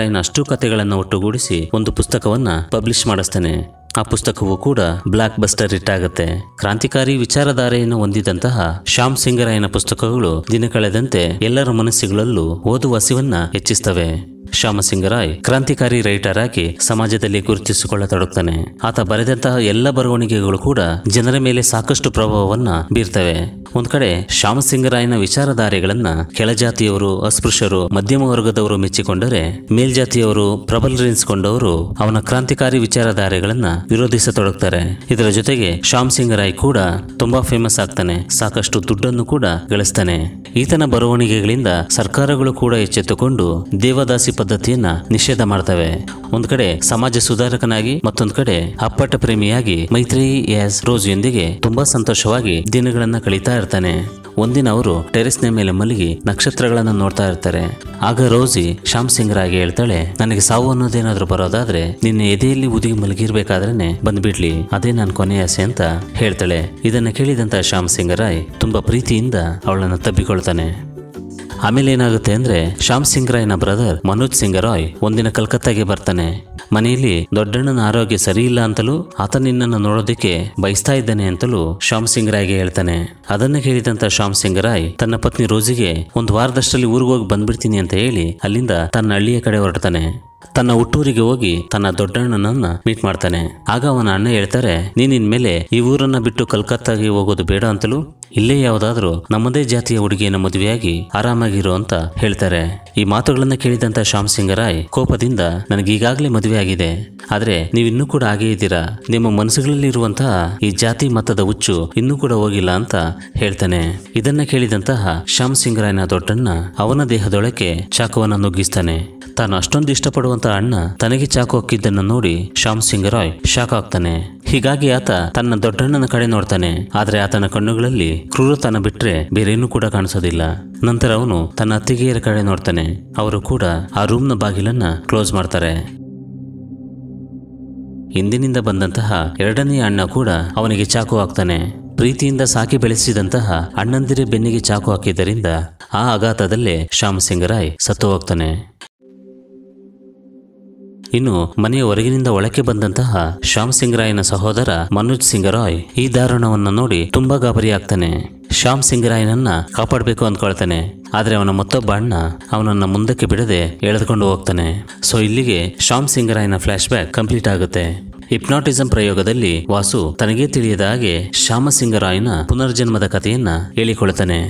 A: ರಾಯ್ನ ಅಷ್ಟು ಕಥೆಗಳನ್ನು ಒಟ್ಟುಗೂಡಿಸಿ ಒಂದು ಪುಸ್ತಕವನ್ನ ಪಬ್ಲಿಷ್ ಮಾಡಿಸ್ತಾನೆ ಆ ಪುಸ್ತಕವೂ ಕೂಡ ಬ್ಲಾಕ್ ಬಸ್ಟರ್ ಹಿಟ್ ಆಗುತ್ತೆ ಕ್ರಾಂತಿಕಾರಿ ವಿಚಾರಧಾರೆಯನ್ನು ಹೊಂದಿದಂತಹ ಶ್ಯಾಮ್ ಸಿಂಗರಾಯನ ಪುಸ್ತಕಗಳು ದಿನ ಕಳೆದಂತೆ ಎಲ್ಲರ ಮನಸ್ಸುಗಳಲ್ಲೂ ಓದುವ ಹಸಿವನ್ನ ಹೆಚ್ಚಿಸ್ತವೆ ಶ್ಯಾಮಸಿಂಗರಾಯ್ ಕ್ರಾಂತಿಕಾರಿ ರೈಟರ್ ಆಗಿ ಸಮಾಜದಲ್ಲಿ ಗುರುತಿಸಿಕೊಳ್ಳತೊಡಗ್ತಾನೆ ಆತ ಬರೆದಂತಹ ಎಲ್ಲ ಬರವಣಿಗೆಗಳು ಕೂಡ ಜನರ ಮೇಲೆ ಸಾಕಷ್ಟು ಪ್ರಭಾವವನ್ನ ಬೀರ್ತವೆ ಒಂದ್ ಕಡೆ ಶ್ಯಾಮಸಿಂಗರಾಯನ ವಿಚಾರಧಾರೆಗಳನ್ನ ಕೆಳಜಾತಿಯವರು ಅಸ್ಪೃಶ್ಯರು ಮಧ್ಯಮ ವರ್ಗದವರು ಮೆಚ್ಚಿಕೊಂಡರೆ ಮೇಲ್ಜಾತಿಯವರು ಪ್ರಬಲರೆನಿಸಿಕೊಂಡವರು ಅವನ ಕ್ರಾಂತಿಕಾರಿ ವಿಚಾರಧಾರೆಗಳನ್ನ ವಿರೋಧಿಸತೊಡಗ್ತಾರೆ ಇದರ ಜೊತೆಗೆ ಶ್ಯಾಮಸಿಂಗರಾಯ್ ಕೂಡ ತುಂಬಾ ಫೇಮಸ್ ಆಗ್ತಾನೆ ಸಾಕಷ್ಟು ದುಡ್ಡನ್ನು ಕೂಡ ಗಳಿಸ್ತಾನೆ ಈತನ ಬರವಣಿಗೆಗಳಿಂದ ಸರ್ಕಾರಗಳು ಕೂಡ ಎಚ್ಚೆತ್ತುಕೊಂಡು ದೇವದಾಸಿ ಪದ್ಧತಿಯನ್ನ ನಿಷೇಧ ಮಾಡ್ತವೆ ಒಂದ್ ಕಡೆ ಸಮಾಜ ಸುಧಾರಕನಾಗಿ ಮತ್ತೊಂದ್ ಕಡೆ ಅಪ್ಪಟ ಪ್ರೇಮಿಯಾಗಿ ಮೈತ್ರಿ ಎಸ್ ರೋಜಿಯೊಂದಿಗೆ ತುಂಬಾ ಸಂತೋಷವಾಗಿ ದಿನಗಳನ್ನ ಕಳೀತಾ ಇರ್ತಾನೆ ಒಂದಿನ ಅವರು ನ ಮೇಲೆ ಮಲಗಿ ನಕ್ಷತ್ರಗಳನ್ನ ನೋಡ್ತಾ ಇರ್ತಾರೆ ಆಗ ರೋಜಿ ಶ್ಯಾಮ್ ರಾಯ್ ಹೇಳ್ತಾಳೆ ನನಗೆ ಸಾವು ಅನ್ನೋದೇನಾದ್ರೂ ಬರೋದಾದ್ರೆ ನಿನ್ನ ಎದೆಯಲ್ಲಿ ಉದುಗಿ ಮಲಗಿರ್ಬೇಕಾದ್ರೇನೆ ಬಂದ್ಬಿಡ್ಲಿ ಅದೇ ನನ್ನ ಕೊನೆಯ ಆಸೆ ಅಂತ ಹೇಳ್ತಾಳೆ ಇದನ್ನ ಕೇಳಿದಂತ ಶ್ಯಾಮ್ ಸಿಂಗ್ ರಾಯ್ ತುಂಬಾ ಪ್ರೀತಿಯಿಂದ ಅವಳನ್ನು ತಬ್ಬಿಕೊಳ್ತಾನೆ ಆಮೇಲೆ ಏನಾಗುತ್ತೆ ಅಂದ್ರೆ ಶ್ಯಾಮ್ ಸಿಂಗ್ ರಾಯ್ನ ಬ್ರದರ್ ಮನೋಜ್ ಸಿಂಗ್ ರಾಯ್ ಒಂದಿನ ಕಲ್ಕತ್ತಾಗೆ ಬರ್ತಾನೆ ಮನೆಯಲ್ಲಿ ದೊಡ್ಡಣ್ಣನ ಆರೋಗ್ಯ ಸರಿ ಇಲ್ಲ ಅಂತಲೂ ಆತ ನಿನ್ನನ್ನು ನೋಡೋದಕ್ಕೆ ಬಯಸ್ತಾ ಇದ್ದಾನೆ ಅಂತಲೂ ಶ್ಯಾಮ್ ಸಿಂಗ್ ರಾಯ್ಗೆ ಹೇಳ್ತಾನೆ ಅದನ್ನ ಕೇಳಿದಂತ ಶ್ಯಾಮ್ ಸಿಂಗ್ ರಾಯ್ ತನ್ನ ಪತ್ನಿ ರೋಜಿಗೆ ಒಂದು ವಾರದಷ್ಟರಲ್ಲಿ ಊರಿಗೆ ಹೋಗಿ ಬಂದ್ಬಿಡ್ತೀನಿ ಅಂತ ಹೇಳಿ ಅಲ್ಲಿಂದ ತನ್ನ ಹಳ್ಳಿಯ ಕಡೆ ಹೊರಡ್ತಾನೆ ತನ್ನ ಹುಟ್ಟೂರಿಗೆ ಹೋಗಿ ತನ್ನ ದೊಡ್ಡಣ್ಣನನ್ನ ಮೀಟ್ ಮಾಡ್ತಾನೆ ಆಗ ಅವನ ಅಣ್ಣ ಹೇಳ್ತಾರೆ ನೀನಿನ್ ಮೇಲೆ ಈ ಊರನ್ನ ಬಿಟ್ಟು ಕಲ್ಕತ್ತಾಗೆ ಹೋಗೋದು ಬೇಡ ಅಂತಲೂ ಇಲ್ಲೇ ಯಾವುದಾದ್ರೂ ನಮ್ಮದೇ ಜಾತಿಯ ಹುಡುಗಿಯನ್ನು ಮದುವೆಯಾಗಿ ಆರಾಮಾಗಿರು ಅಂತ ಹೇಳ್ತಾರೆ ಈ ಮಾತುಗಳನ್ನ ಕೇಳಿದಂತ ಶ್ಯಾಮ್ ಸಿಂಗರಾಯ್ ಕೋಪದಿಂದ ನನಗೀಗಾಗಲೇ ಮದುವೆ ಆಗಿದೆ ಆದ್ರೆ ನೀವಿನ್ನೂ ಕೂಡ ಹಾಗೇ ಇದ್ದೀರಾ ನಿಮ್ಮ ಮನಸ್ಸುಗಳಲ್ಲಿ ಇರುವಂತಹ ಈ ಜಾತಿ ಮತದ ಹುಚ್ಚು ಇನ್ನೂ ಕೂಡ ಹೋಗಿಲ್ಲ ಅಂತ ಹೇಳ್ತಾನೆ ಇದನ್ನ ಕೇಳಿದಂತಹ ಶ್ಯಾಮ್ ಸಿಂಗರಾಯ್ನ ದೊಡ್ಡಣ್ಣ ಅವನ ದೇಹದೊಳಕ್ಕೆ ಚಾಕುವನ್ನ ನುಗ್ಗಿಸ್ತಾನೆ ತಾನು ಅಷ್ಟೊಂದು ಇಷ್ಟಪಡುವಂತ ಅಣ್ಣ ತನಗೆ ಚಾಕು ಹಾಕಿದ್ದನ್ನು ನೋಡಿ ಶ್ಯಾಮ್ ಸಿಂಗ್ ರಾಯ್ ಶಾಕ್ ಆಗ್ತಾನೆ ಹೀಗಾಗಿ ಆತ ತನ್ನ ದೊಡ್ಡಣ್ಣನ ಕಡೆ ನೋಡ್ತಾನೆ ಆದರೆ ಆತನ ಕಣ್ಣುಗಳಲ್ಲಿ ಕ್ರೂರತನ ಬಿಟ್ಟರೆ ಬೇರೇನೂ ಕೂಡ ಕಾಣಿಸೋದಿಲ್ಲ ನಂತರ ಅವನು ತನ್ನ ಅತ್ತಿಗೆಯರ ಕಡೆ ನೋಡ್ತಾನೆ ಅವರು ಕೂಡ ಆ ರೂಮ್ನ ಬಾಗಿಲನ್ನ ಕ್ಲೋಸ್ ಮಾಡ್ತಾರೆ ಹಿಂದಿನಿಂದ ಬಂದಂತಹ ಎರಡನೇ ಅಣ್ಣ ಕೂಡ ಅವನಿಗೆ ಚಾಕು ಹಾಕ್ತಾನೆ ಪ್ರೀತಿಯಿಂದ ಸಾಕಿ ಬೆಳೆಸಿದಂತಹ ಅಣ್ಣಂದಿರೇ ಬೆನ್ನಿಗೆ ಚಾಕು ಹಾಕಿದ್ದರಿಂದ ಆ ಅಘಾತದಲ್ಲೇ ಶ್ಯಾಮ್ ಸಿಂಗ್ ರಾಯ್ ಸತ್ತು ಹೋಗ್ತಾನೆ ಇನ್ನು ಮನೆಯ ಹೊರಗಿನಿಂದ ಒಳಕ್ಕೆ ಬಂದಂತಹ ಶ್ಯಾಮ್ ಸಿಂಗ್ ರಾಯ್ನ ಸಹೋದರ ಮನೋಜ್ ಸಿಂಗ್ ರಾಯ್ ಈ ದಾರುಣವನ್ನು ನೋಡಿ ತುಂಬಾ ಗಾಬರಿಯಾಗ್ತಾನೆ ಶ್ಯಾಮ್ ಸಿಂಗ್ ರಾಯ್ನನ್ನ ಕಾಪಾಡಬೇಕು ಅಂದ್ಕೊಳ್ತಾನೆ ಆದರೆ ಅವನ ಮತ್ತೊಬ್ಬ ಅಣ್ಣ ಅವನನ್ನ ಮುಂದಕ್ಕೆ ಬಿಡದೆ ಎಳೆದುಕೊಂಡು ಹೋಗ್ತಾನೆ ಸೊ ಇಲ್ಲಿಗೆ ಶ್ಯಾಮ್ ಸಿಂಗ್ ರಾಯ್ನ ಫ್ಲಾಶ್ ಬ್ಯಾಕ್ ಕಂಪ್ಲೀಟ್ ಆಗುತ್ತೆ ಹಿಪ್ನಾಟಿಸಂ ಪ್ರಯೋಗದಲ್ಲಿ ವಾಸು ತನಗೇ ತಿಳಿಯದ ಹಾಗೆ ಶ್ಯಾಮ ಸಿಂಗ್ ರಾಯ್ನ ಪುನರ್ಜನ್ಮದ ಕಥೆಯನ್ನ ಹೇಳಿಕೊಳ್ತಾನೆ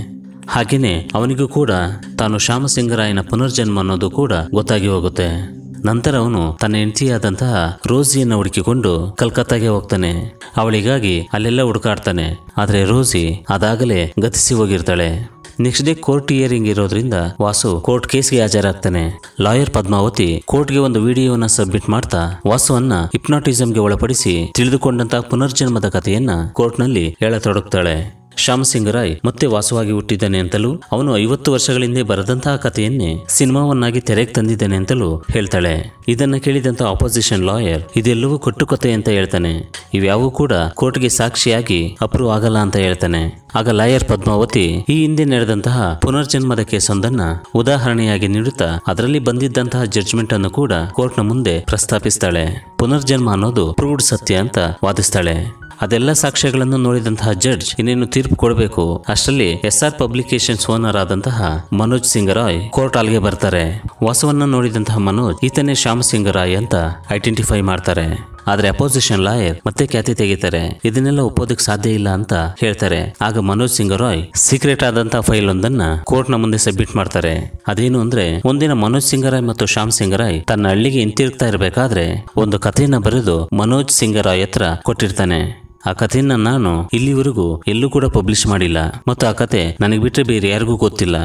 A: ಹಾಗೆಯೇ ಅವನಿಗೂ ಕೂಡ ತಾನು ಶ್ಯಾಮಸಿಂಗರಾಯನ ಪುನರ್ಜನ್ಮ ಅನ್ನೋದು ಕೂಡ ಗೊತ್ತಾಗಿ ಹೋಗುತ್ತೆ ನಂತರ ಅವನು ತನ್ನ ಹೆಂಡತಿಯಾದಂತಹ ರೋಸಿಯನ್ನು ಹುಡುಕಿಕೊಂಡು ಕಲ್ಕತ್ತಾಗೆ ಹೋಗ್ತಾನೆ ಅವಳಿಗಾಗಿ ಅಲ್ಲೆಲ್ಲ ಹುಡುಕಾಡ್ತಾನೆ ಆದರೆ ರೋಸಿ ಅದಾಗಲೇ ಗತಿಸಿ ಹೋಗಿರ್ತಾಳೆ ನೆಕ್ಸ್ಟ್ ಡೇ ಕೋರ್ಟ್ ಹಿಯರಿಂಗ್ ಇರೋದ್ರಿಂದ ವಾಸು ಕೋರ್ಟ್ ಕೇಸ್ಗೆ ಹಾಜರಾಗ್ತಾನೆ ಲಾಯರ್ ಪದ್ಮಾವತಿ ಕೋರ್ಟ್ಗೆ ಒಂದು ವಿಡಿಯೋನ ಸಬ್ಮಿಟ್ ಮಾಡ್ತಾ ವಾಸುವನ್ನ ಹಿಪ್ನಾಟಿಸಂಗೆ ಒಳಪಡಿಸಿ ತಿಳಿದುಕೊಂಡಂತಹ ಪುನರ್ಜನ್ಮದ ಕಥೆಯನ್ನ ಕೋರ್ಟ್ನಲ್ಲಿ ಹೇಳತೊಡಗ್ತಾಳೆ ಶ್ಯಾಮಸಿಂಗ್ ರಾಯ್ ಮತ್ತೆ ವಾಸವಾಗಿ ಹುಟ್ಟಿದ್ದಾನೆ ಅಂತಲೂ ಅವನು ಐವತ್ತು ವರ್ಷಗಳ ಹಿಂದೆ ಬರೆದಂತಹ ಕಥೆಯನ್ನೇ ಸಿನಿಮಾವನ್ನಾಗಿ ತೆರೆಗೆ ತಂದಿದ್ದಾನೆ ಅಂತಲೂ ಹೇಳ್ತಾಳೆ ಇದನ್ನ ಕೇಳಿದಂತ ಆಪೋಸಿಷನ್ ಲಾಯರ್ ಇದೆಲ್ಲವೂ ಕೊಟ್ಟು ಕತೆ ಅಂತ ಹೇಳ್ತಾನೆ ಇವ್ಯಾವೂ ಕೂಡ ಕೋರ್ಟ್ಗೆ ಸಾಕ್ಷಿಯಾಗಿ ಅಪ್ರೂವ್ ಆಗಲ್ಲ ಅಂತ ಹೇಳ್ತಾನೆ ಆಗ ಲಾಯರ್ ಪದ್ಮಾವತಿ ಈ ಹಿಂದೆ ನಡೆದಂತಹ ಪುನರ್ಜನ್ಮದ ಕೇಸೊಂದನ್ನ ಉದಾಹರಣೆಯಾಗಿ ನೀಡುತ್ತಾ ಅದರಲ್ಲಿ ಬಂದಿದ್ದಂತಹ ಜಡ್ಜ್ಮೆಂಟ್ ಅನ್ನು ಕೂಡ ಕೋರ್ಟ್ನ ಮುಂದೆ ಪ್ರಸ್ತಾಪಿಸ್ತಾಳೆ ಪುನರ್ಜನ್ಮ ಅನ್ನೋದು ಪ್ರೂವ್ಡ್ ಸತ್ಯ ಅಂತ ವಾದಿಸ್ತಾಳೆ ಅದೆಲ್ಲ ಸಾಕ್ಷ್ಯಗಳನ್ನು ನೋಡಿದಂತಹ ಜಡ್ಜ್ ಇನ್ನೇನು ತೀರ್ಪು ಕೊಡಬೇಕು ಅಷ್ಟರಲ್ಲಿ ಎಸ್ ಆರ್ ಪಬ್ಲಿಕೇಶನ್ಸ್ ಓನರ್ ಆದಂತಹ ಮನೋಜ್ ರಾಯ್ ಕೋರ್ಟ್ ಆಲ್ಗೆ ಬರ್ತಾರೆ ವಾಸವನ್ನ ನೋಡಿದಂತಹ ಮನೋಜ್ ಈತನೇ ಶ್ಯಾಮ್ ರಾಯ್ ಅಂತ ಐಡೆಂಟಿಫೈ ಮಾಡ್ತಾರೆ ಆದ್ರೆ ಅಪೋಸಿಷನ್ ಲಾಯರ್ ಮತ್ತೆ ಖ್ಯಾತಿ ತೆಗಿತಾರೆ ಇದನ್ನೆಲ್ಲ ಒಪ್ಪೋದಕ್ಕೆ ಸಾಧ್ಯ ಇಲ್ಲ ಅಂತ ಹೇಳ್ತಾರೆ ಆಗ ಮನೋಜ್ ರಾಯ್ ಸೀಕ್ರೆಟ್ ಆದಂತಹ ಫೈಲ್ ಒಂದನ್ನ ಕೋರ್ಟ್ ನ ಮುಂದೆ ಸಬ್ಮಿಟ್ ಮಾಡ್ತಾರೆ ಅದೇನು ಅಂದ್ರೆ ಒಂದಿನ ಮನೋಜ್ ಸಿಂಗರಾಯ್ ಮತ್ತು ಶ್ಯಾಮ್ ರಾಯ್ ತನ್ನ ಹಳ್ಳಿಗೆ ಹಿಂತಿರುಗ್ತಾ ಇರಬೇಕಾದ್ರೆ ಒಂದು ಕಥೆಯನ್ನ ಬರೆದು ಮನೋಜ್ ರಾಯ್ ಹತ್ರ ಕೊಟ್ಟಿರ್ತಾನೆ ಆ ಕಥೆಯನ್ನ ನಾನು ಇಲ್ಲಿವರೆಗೂ ಎಲ್ಲೂ ಕೂಡ ಪಬ್ಲಿಷ್ ಮಾಡಿಲ್ಲ ಮತ್ತು ಆ ಕತೆ ನನಗೆ ಬಿಟ್ಟರೆ ಬೇರೆ ಯಾರಿಗೂ ಗೊತ್ತಿಲ್ಲ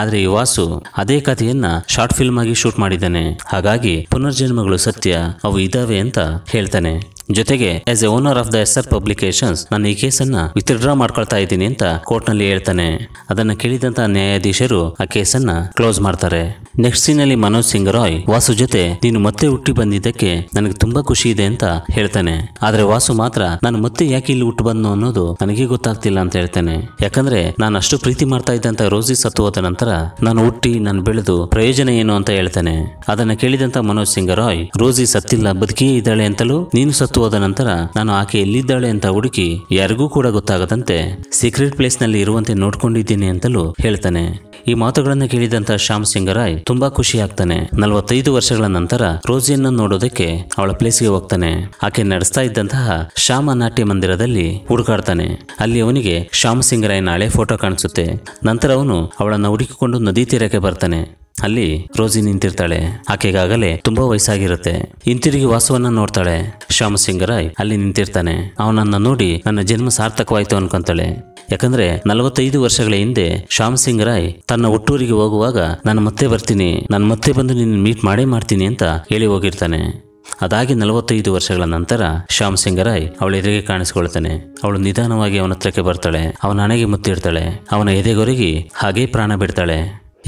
A: ಆದರೆ ಈ ವಾಸು ಅದೇ ಕಥೆಯನ್ನ ಶಾರ್ಟ್ ಫಿಲ್ಮ್ ಆಗಿ ಶೂಟ್ ಮಾಡಿದ್ದಾನೆ ಹಾಗಾಗಿ ಪುನರ್ಜನ್ಮಗಳು ಸತ್ಯ ಅವು ಇದ್ದಾವೆ ಅಂತ ಹೇಳ್ತಾನೆ ಜೊತೆಗೆ as a owner of the S R publications ನಾನು ಈ ಕೇಸನ್ನ ವಿತ್ಡ್ರಾ ಮಾಡ್ಕೊಳ್ತಾ ಇದ್ದೀನಿ ಅಂತ ಕೋರ್ಟ್ ನಲ್ಲಿ ಹೇಳ್ತಾನೆ ಅದನ್ನ ಕೇಳಿದಂತ ನ್ಯಾಯಾಧೀಶರು ಆ ಕೇಸನ್ನ ಕ್ಲೋಸ್ ಮಾಡ್ತಾರೆ ನೆಕ್ಸ್ಟ್ ಸೀನ್ ಅಲ್ಲಿ ಮನೋಜ್ ಸಿಂಗ್ ರಾಯ್ ವಾಸು ಜೊತೆ ನೀನು ಮತ್ತೆ ಹುಟ್ಟಿ ಬಂದಿದ್ದಕ್ಕೆ ನನಗೆ ತುಂಬಾ ಖುಷಿ ಇದೆ ಅಂತ ಹೇಳ್ತಾನೆ ಆದ್ರೆ ವಾಸು ಮಾತ್ರ ನಾನು ಮತ್ತೆ ಯಾಕೆ ಇಲ್ಲಿ ಹುಟ್ಟು ಬಂದ್ನು ಅನ್ನೋದು ನನಗೆ ಗೊತ್ತಾಗ್ತಿಲ್ಲ ಅಂತ ಹೇಳ್ತಾನೆ ಯಾಕಂದ್ರೆ ನಾನು ಅಷ್ಟು ಪ್ರೀತಿ ಮಾಡ್ತಾ ಇದ್ದಂತ ರೋಜಿ ಸತ್ತು ಹೋದ ನಂತರ ನಾನು ಹುಟ್ಟಿ ನಾನು ಬೆಳೆದು ಪ್ರಯೋಜನ ಏನು ಅಂತ ಹೇಳ್ತಾನೆ ಅದನ್ನ ಕೇಳಿದಂತ ಮನೋಜ್ ಸಿಂಗ್ ರಾಯ್ ರೋಜಿ ಸತ್ತಿಲ್ಲ ಬದುಕಿಯೇ ಇದ್ದಾಳೆ ಅಂತಲೂ ನೀನು ಸತ್ತು ಹೋದ ನಂತರ ನಾನು ಆಕೆ ಎಲ್ಲಿದ್ದಾಳೆ ಅಂತ ಹುಡುಕಿ ಯಾರಿಗೂ ಕೂಡ ಗೊತ್ತಾಗದಂತೆ ಸೀಕ್ರೆಟ್ ಪ್ಲೇಸ್ ನಲ್ಲಿ ಇರುವಂತೆ ನೋಡ್ಕೊಂಡಿದ್ದೀನಿ ಅಂತಲೂ ಹೇಳ್ತಾನೆ ಈ ಮಾತುಗಳನ್ನು ಕೇಳಿದಂತಹ ಶ್ಯಾಮ್ ಸಿಂಗರಾಯ್ ತುಂಬಾ ಖುಷಿ ಆಗ್ತಾನೆ ನಲವತ್ತೈದು ವರ್ಷಗಳ ನಂತರ ರೋಜಿಯನ್ನು ನೋಡೋದಕ್ಕೆ ಅವಳ ಪ್ಲೇಸ್ಗೆ ಹೋಗ್ತಾನೆ ಆಕೆ ನಡೆಸ್ತಾ ಇದ್ದಂತಹ ಶ್ಯಾಮ ನಾಟ್ಯ ಮಂದಿರದಲ್ಲಿ ಹುಡುಕಾಡ್ತಾನೆ ಅಲ್ಲಿ ಅವನಿಗೆ ಶ್ಯಾಮ್ ಸಿಂಗರಾಯ್ನ ಹಳೆ ಫೋಟೋ ಕಾಣಿಸುತ್ತೆ ನಂತರ ಅವನು ಅವಳನ್ನು ಹುಡುಕಿಕೊಂಡು ನದಿ ತೀರಕ್ಕೆ ಬರ್ತಾನೆ ಅಲ್ಲಿ ರೋಜಿ ನಿಂತಿರ್ತಾಳೆ ಆಕೆಗಾಗಲೇ ತುಂಬಾ ವಯಸ್ಸಾಗಿರುತ್ತೆ ಹಿಂತಿರುಗಿ ವಾಸುವನ್ನ ನೋಡ್ತಾಳೆ ಶ್ಯಾಮ ಅಲ್ಲಿ ನಿಂತಿರ್ತಾನೆ ಅವನನ್ನ ನೋಡಿ ನನ್ನ ಜನ್ಮ ಸಾರ್ಥಕವಾಯಿತು ಅನ್ಕೊಂತಾಳೆ ಯಾಕಂದ್ರೆ ನಲವತ್ತೈದು ವರ್ಷಗಳ ಹಿಂದೆ ಶ್ಯಾಮ್ ರಾಯ್ ತನ್ನ ಒಟ್ಟೂರಿಗೆ ಹೋಗುವಾಗ ನನ್ನ ಮತ್ತೆ ಬರ್ತೀನಿ ನಾನು ಮತ್ತೆ ಬಂದು ನಿನ್ನ ಮೀಟ್ ಮಾಡೇ ಮಾಡ್ತೀನಿ ಅಂತ ಹೇಳಿ ಹೋಗಿರ್ತಾನೆ ಅದಾಗಿ ನಲವತ್ತೈದು ವರ್ಷಗಳ ನಂತರ ಶ್ಯಾಮ್ ಸಿಂಗರಾಯ್ ಅವಳ ಎದೆಗೆ ಕಾಣಿಸ್ಕೊಳ್ತಾನೆ ಅವಳು ನಿಧಾನವಾಗಿ ಅವನ ಹತ್ರಕ್ಕೆ ಬರ್ತಾಳೆ ಅವನ ಹಣೆಗೆ ಮುತ್ತಿಡ್ತಾಳೆ ಅವನ ಎದೆಗೊರಗಿ ಹಾಗೇ ಪ್ರಾಣ ಬಿಡ್ತಾಳೆ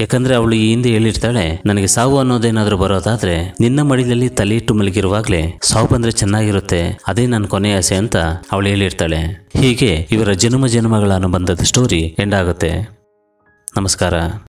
A: ಯಾಕಂದ್ರೆ ಅವಳು ಈ ಹಿಂದೆ ಹೇಳಿರ್ತಾಳೆ ನನಗೆ ಸಾವು ಅನ್ನೋದೇನಾದ್ರೂ ಬರೋದಾದ್ರೆ ನಿನ್ನ ಮಡಿಲಲ್ಲಿ ಇಟ್ಟು ಮಲಗಿರುವಾಗಲೇ ಸಾವು ಬಂದ್ರೆ ಚೆನ್ನಾಗಿರುತ್ತೆ ಅದೇ ನನ್ನ ಕೊನೆ ಆಸೆ ಅಂತ ಅವಳು ಹೇಳಿರ್ತಾಳೆ ಹೀಗೆ ಇವರ ಜನ್ಮ ಜನ್ಮಗಳ ಅನುಬಂಧದ ಸ್ಟೋರಿ ಎಂಡ್ ಆಗುತ್ತೆ ನಮಸ್ಕಾರ